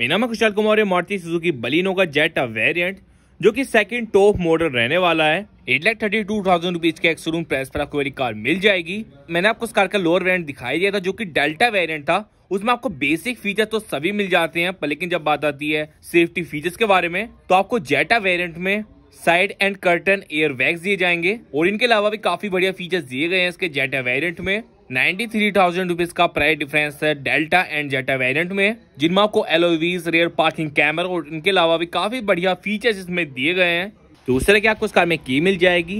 मीनामा खुशाल कुमार है Maruti Suzuki Baleno का जेटा variant जो कि सेकंड टॉप मॉडल रहने वाला है eight lakh thirty two thousand rupees के एक्सरूम प्राइस पर आपको कार मिल जाएगी मैंने आपको इस कार का लोअर वेरिएंट दिखाई दिया था जो कि डेल्टा वेरिएंट था उसमें आपको बेसिक फीचर तो सभी मिल जाते हैं पर लेकिन जब बात आती है सेफ्टी फीचर्स के बारे में तो आपको जेटा वेरियंट में साइड एंड कर्टन एयर दिए जाएंगे और इनके अलावा भी काफी बढ़िया फीचर्स दिए गए हैं इसके जेटा वेरियंट में नाइन्टी थ्री थाउजेंड रुपीज का प्राइस डिफरेंस है डेल्टा एंड जेटा वेरिएंट में जिनमें आपको एलोवीज रेयर पार्किंग कैमरा और इनके अलावा भी काफी बढ़िया फीचर्स इसमें दिए गए हैं दूसरे क्या आपको इस कार में की मिल जाएगी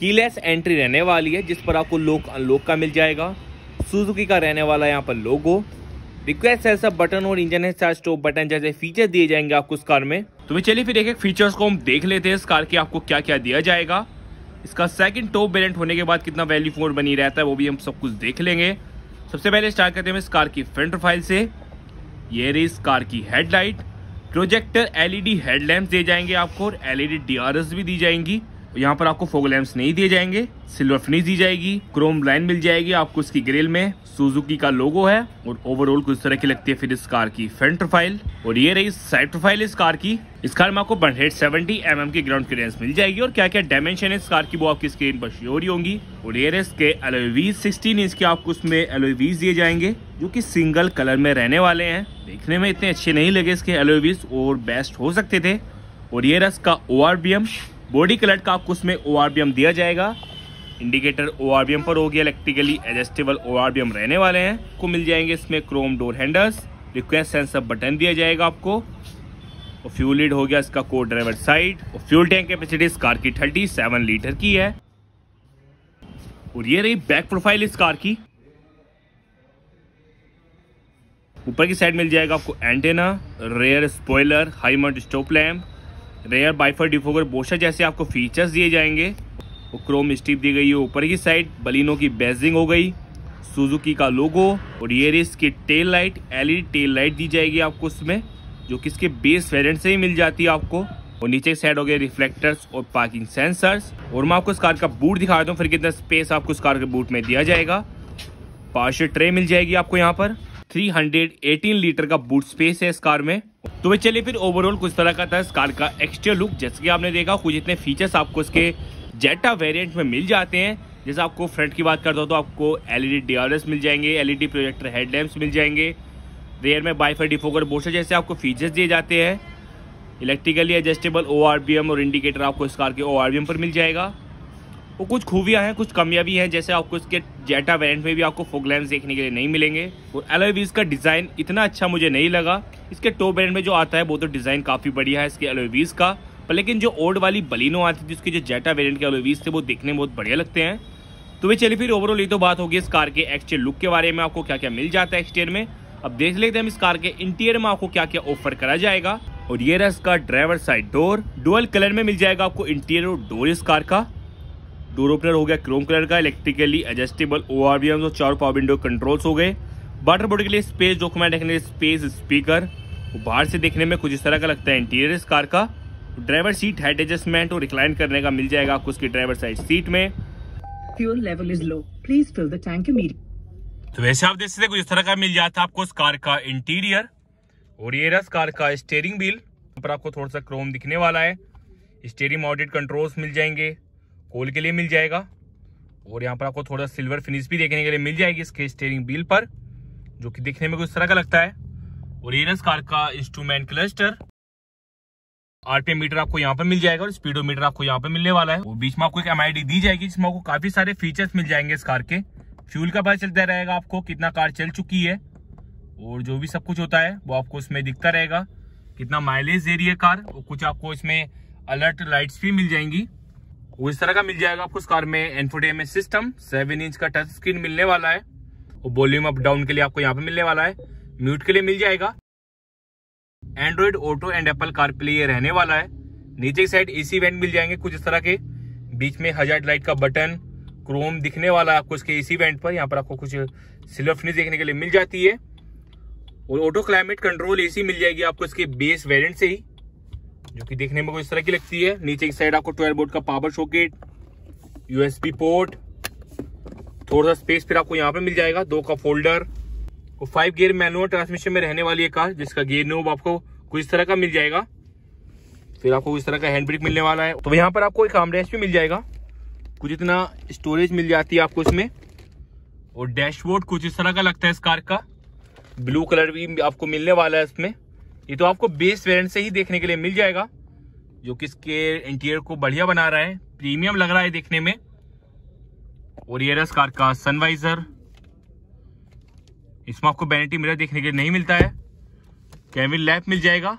कीलेस एंट्री रहने वाली है जिस पर आपको लोक अनलोक का मिल जाएगा सुजुकी का रहने वाला यहाँ पर लोगो रिक्वेस्ट है सब बटन और इंजन स्टार्ट स्टॉप बटन जैसे फीचर दिए जाएंगे आपको इस कार में तो चलिए फिर एक एक फीचर्स को हम देख लेते हैं इस कार के आपको क्या क्या दिया जाएगा इसका सेकंड टॉप वेरिएंट होने के बाद कितना वैल्यू फोर बनी रहता है वो भी हम सब कुछ देख लेंगे सबसे पहले स्टार्ट करते हैं इस कार की फ्रंट प्रोफाइल से ये रही इस कार की हेडलाइट प्रोजेक्टर एलईडी हेडलैम्प दिए जाएंगे आपको और एलईडी डीआरएस भी दी जाएंगी यहाँ पर आपको फोग लैम्प नहीं दिए जाएंगे सिल्वर फिनिश दी जाएगी क्रोम लाइन मिल जाएगी आपको इसकी ग्रिल में सुजुकी का लोगो है और ओवरऑल कुछ तरह की लगती है फिर इस कार की फ्रंट प्रोफाइल और ये रही साइड प्रोफाइल इस कार की इस कार में आपको one hundred seventy M M की ग्राउंड क्लियरेंस मिल जाएगी और क्या क्या डायमेंशन है इस कार की वो आपकी स्क्रीन पर श्योर ही होंगी और ये रहे के एलोवीज सिक्सटीन इंच के आपको उसमें एलोवीज दिए जाएंगे जो कि सिंगल कलर में रहने वाले हैं देखने में इतने अच्छे नहीं लगे इसके एलोवीज और बेस्ट हो सकते थे और ये रस का O R B M body colour का आपको उसमें ओ दिया जाएगा इंडिकेटर ओ पर हो गया इलेक्ट्रिकली एडजस्टेबल ओ रहने वाले हैं आपको मिल जाएंगे इसमें chrome door handles request sensor button दिया जाएगा आपको और फ्यूल लीड हो गया इसका को ड्राइवर साइड और फ्यूल टैंक कैपेसिटी इस कार की थर्टी सेवन लीटर की है और ये रही बैक प्रोफाइल इस कार की ऊपर की साइड मिल जाएगा आपको antenna rear spoiler high mount stop lamp rear बाइफर डिफोगर बोशा जैसे आपको फीचर्स दिए जाएंगे और क्रोम स्टीप दी गई है ऊपर की साइड बलिनो की बेजिंग हो गई सुजुकी का लोगो और ये रेस की tail light LED tail light दी जाएगी आपको उसमें जो कि इसके बेस वेरियंट से ही मिल जाती है आपको और नीचे साइड हो गए रिफ्लेक्टर्स और पार्किंग सेंसर्स और मैं आपको इस कार का बूट दिखा देता हूँ फिर कितना स्पेस आपको इस कार के बूट में दिया जाएगा पार्शल ट्रे मिल जाएगी आपको यहाँ पर 318 लीटर का बूट स्पेस है इस कार में तो भाई चलिए फिर ओवरऑल कुछ तरह का था इस कार का एक्स्ट्रा लुक जैसे कि आपने देखा कुछ इतने फीचर्स आपको इसके जेटा वेरिएंट में मिल जाते हैं जैसे आपको फ्रंट की बात करता हूँ तो आपको एलईडी डीआरएस मिल जाएंगे एलईडी प्रोजेक्टर हेडलैम्प्स मिल जाएंगे रेयर में बाईफाई डिफोकर बोशर जैसे आपको फीचर्स दिए जाते हैं इलेक्ट्रिकली एडजस्टेबल ओ और इंडिकेटर आपको इस कार के ओ पर मिल जाएगा वो कुछ खूबियाँ हैं कुछ कमियाँ भी हैं जैसे आपको इसके जेटा वेरियंट में भी आपको फोक लैम्प देखने के लिए नहीं मिलेंगे और एलोए व्हील्स का डिज़ाइन इतना अच्छा मुझे नहीं लगा इसके टॉप बैंड में जो आता है वो तो डिज़ाइन काफ़ी बढ़िया है इसके एलोए व्हील्स का पर लेकिन जो ओल्ड वाली बलिनो आती थी उसके जो जेटा वेरियंट के एलोए व्हील्स थे वो देखने में बहुत बढ़िया लगते हैं तो वे चलिए फिर ओवरऑल ये तो बात होगी इस कार के एक्सटेयर लुक के बारे में आपको क्या क्या मिल जाता है एक्सटेयर में अब देख लेते हैं हम इस कार के इंटीरियर में आपको क्या क्या ऑफर करा जाएगा और ये रहा इसका driver side door dual colour में मिल जाएगा आपको इंटीरियर और डोर इस कार का डोर ओपनर हो गया क्रोम कलर का electrically adjustable O R V और चार पावर विंडो कंट्रोल्स हो गए वाटर बॉडी के लिए स्पेस जो मैं देखने स्पेस स्पीकर बाहर से देखने में कुछ इस तरह का लगता है इंटीरियर इस कार का ड्राइवर सीट हेड एडजस्टमेंट और रिक्लाइन करने का मिल जाएगा आपको उसकी ड्राइवर साइड सीट में fuel level is low please fill the tank तो वैसे आप देख सकते कुछ इस तरह का मिल जाता है आपको इस कार का इंटीरियर और ये रस कार का स्टेयरिंग व्हील पर आपको थोड़ा सा क्रोम दिखने वाला है स्टेयरिंग ऑडिट कंट्रोल्स मिल जाएंगे कोल के लिए मिल जाएगा और यहाँ पर आपको थोड़ा सिल्वर फिनिश भी देखने के लिए मिल जाएगी इसके स्टेयरिंग व्हील पर जो कि देखने में कुछ तरह का लगता है और एरस कार का इंस्ट्रूमेंट क्लस्टर आरपीएम मीटर आपको यहाँ पर मिल जाएगा और मीटर आपको यहाँ पर मिलने वाला है और बीच में आपको एक एम दी जाएगी जिसमें आपको काफी सारे फीचर्स मिल जाएंगे इस कार के फ्यूल का पता चलता रहेगा आपको कितना कार चल चुकी है और जो भी सब कुछ होता है वो आपको इसमें दिखता रहेगा कितना माइलेज दे रही है कार और कुछ आपको इसमें अलर्ट लाइट्स भी मिल जाएंगी वो इस तरह का मिल जाएगा आपको इस कार में एनफोटेमेंट सिस्टम सेवन इंच का टच स्क्रीन मिलने वाला है और वॉल्यूम अप डाउन के लिए आपको यहाँ पे मिलने वाला है म्यूट के लिए मिल जाएगा Android Auto and Apple CarPlay लिए रहने वाला है नीचे की साइड एसी वेंट मिल जाएंगे कुछ इस तरह के बीच में हजार लाइट का बटन क्रोम दिखने वाला है आपको इसके एसी वेंट पर यहाँ पर आपको कुछ सिल्वर फिनिश देखने के लिए मिल जाती है और ऑटो क्लाइमेट कंट्रोल एसी मिल जाएगी आपको इसके बेस वेरिएंट से ही जो कि देखने में कुछ इस तरह की लगती है नीचे की साइड आपको ट्वेल्व बोर्ड का पावर सॉकेट यूएसबी पोर्ट थोड़ा सा स्पेस फिर आपको यहाँ पे मिल जाएगा दो का फोल्डर और फाइव गियर मैनुअल ट्रांसमिशन में रहने वाली है कार जिसका गियर नोब आपको कुछ इस तरह का मिल जाएगा फिर आपको इस तरह का हैंड ब्रेक मिलने वाला है तो यहाँ पर आपको एक आमरेस्ट भी मिल जाएगा कुछ इतना स्टोरेज मिल जाती है आपको इसमें और डैशबोर्ड कुछ इस तरह का लगता है इस कार का ब्लू कलर भी आपको मिलने वाला है इसमें ये तो आपको बेस वेरिएंट से ही देखने के लिए मिल जाएगा जो कि इसके इंटीरियर को बढ़िया बना रहा है प्रीमियम लग रहा है देखने में और ये रस कार का सनवाइजर इसमें आपको बैनिटी मिरर देखने के लिए नहीं मिलता है कैमिल लैप मिल जाएगा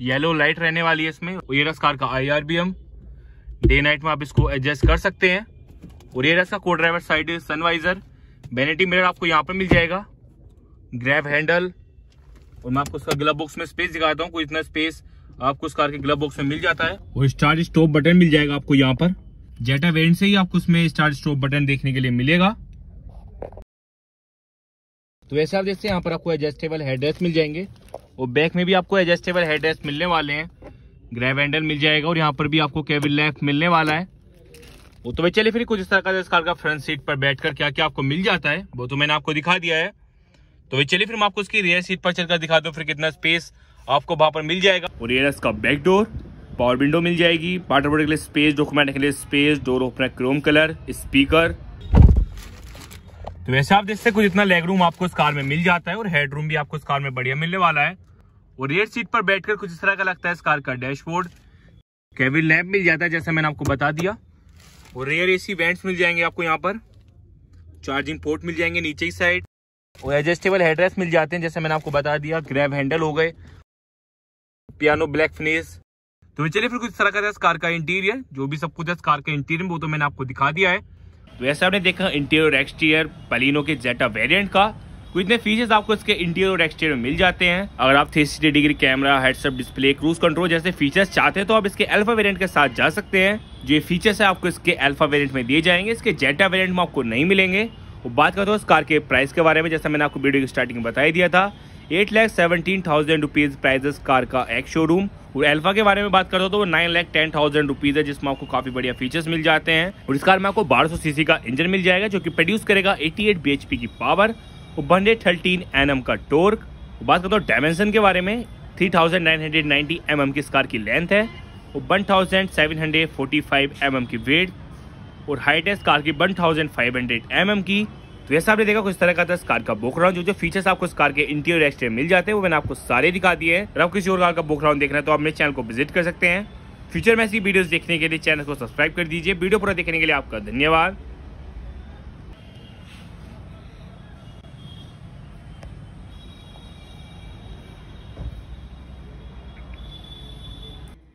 येलो लाइट रहने वाली है इसमें और ये रस कार का I R B M day night में आप इसको एडजस्ट कर सकते हैं और ये रस का को driver side sun visor vanity mirror आपको यहाँ पर मिल जाएगा ग्रैब हैंडल और मैं आपको उसका ग्लब बॉक्स में स्पेस दिखाता हूँ कोई इतना स्पेस आपको उस कार के ग्लब बॉक्स में मिल जाता है और स्टार्ट स्टॉप बटन मिल जाएगा आपको यहाँ पर जेटा वेरियंट से ही आपको उसमें स्टार्ट स्टॉप बटन देखने के लिए मिलेगा तो वैसे आप जैसे यहाँ पर आपको एडजस्टेबल हेडरेस्ट मिल जाएंगे और बैक में भी आपको एडजस्टेबल हेडरेस्ट मिलने वाले हैं ग्रैब हैंडल मिल जाएगा और यहाँ पर भी आपको केबिन लैम्प मिलने वाला है वो तो भाई चलिए फिर कुछ इस तरह का इस कार का फ्रंट सीट पर बैठकर क्या क्या आपको मिल जाता है वो तो मैंने आपको दिखा दिया है तो चलिए फिर मैं आपको उसकी रेयर सीट पर चलकर दिखा दूँ फिर कितना स्पेस आपको वहां पर मिल जाएगा और ये इसका बैक डोर पावर विंडो मिल जाएगी वाटर बोर्ड के लिए स्पेस डॉक्यूमेंट के लिए space door opener chrome colour speaker तो वैसे आप देखते कुछ इतना लेग रूम आपको इस कार में मिल जाता है और हेड रूम भी आपको इस कार में बढ़िया मिलने वाला है और रेयर सीट पर बैठकर कुछ इस तरह का लगता है इस कार का डैशबोर्ड केबिन लैम्प मिल जाता है जैसा मैंने आपको बता दिया और रेयर एसी वेंट्स मिल जाएंगे आपको यहाँ पर चार्जिंग पोर्ट मिल जाएंगे नीचे की साइड एडजस्टेबल हेडरेस्ट मिल जाते हैं जैसे मैंने आपको बता दिया ग्रैब हैंडल हो गए पियानो ब्लैक फिनिश तो चलिए फिर कुछ तरह का था इस कार का इंटीरियर जो भी सब कुछ है कार का इंटीरियर वो तो मैंने आपको दिखा दिया है तो ऐसे आपने देखा इंटीरियर एक्सटीरियर पलिनो के जेटा वेरिएंट का कुछ तो इतने फीचर्स आपको इसके इंटीरियर और एक्सटीरियर में मिल जाते हैं अगर आप three sixty degree camera heads up display cruise control जैसे फीचर्स चाहते हैं तो आप इसके अल्फा वेरिएंट के साथ जा सकते हैं जो ये फीचर्स है आपको इसके अल्फा वेरिएंट में दिए जाएंगे इसके जेटा वेरिएंट में आपको नहीं मिलेंगे बात करते हूँ इस कार के प्राइस के बारे में जैसा मैंने आपको वीडियो की स्टार्टिंग में बताई दिया था eight lakh seventeen thousand rupees price car का एक शोरूम और एल्फा के बारे में बात करता हूँ तो वो nine lakh ten thousand rupees है जिसमें आपको काफ़ी बढ़िया फीचर्स मिल जाते हैं और इस कार में आपको बारह सौ सीसी का इंजन मिल जाएगा जो कि प्रोड्यूस करेगा eighty eight B H P की पावर और one hundred thirteen N M का टोर्क बात करता हूँ डायमेंशन के बारे में three thousand nine hundred ninety M M की इस कार की लेंथ है और one thousand seven hundred forty five M M की वेट और हाइट है इस कार की 1500 थाउजेंड mm की तो वैसे आपने देखा कुछ तरह का था इस कार का बोकराउंड जो जो फीचर्स आपको इस कार के इंटीरियर एक्सटेर मिल जाते हैं वो मैंने आपको सारे दिखा दिए हैं आप किसी और कार का बोकराउंड देखना है तो आप मेरे चैनल को विजिट कर सकते हैं फ्यूचर में ऐसी वीडियोस देखने के लिए चैनल को सब्सक्राइब कर दीजिए वीडियो पूरा देखने के लिए आपका धन्यवाद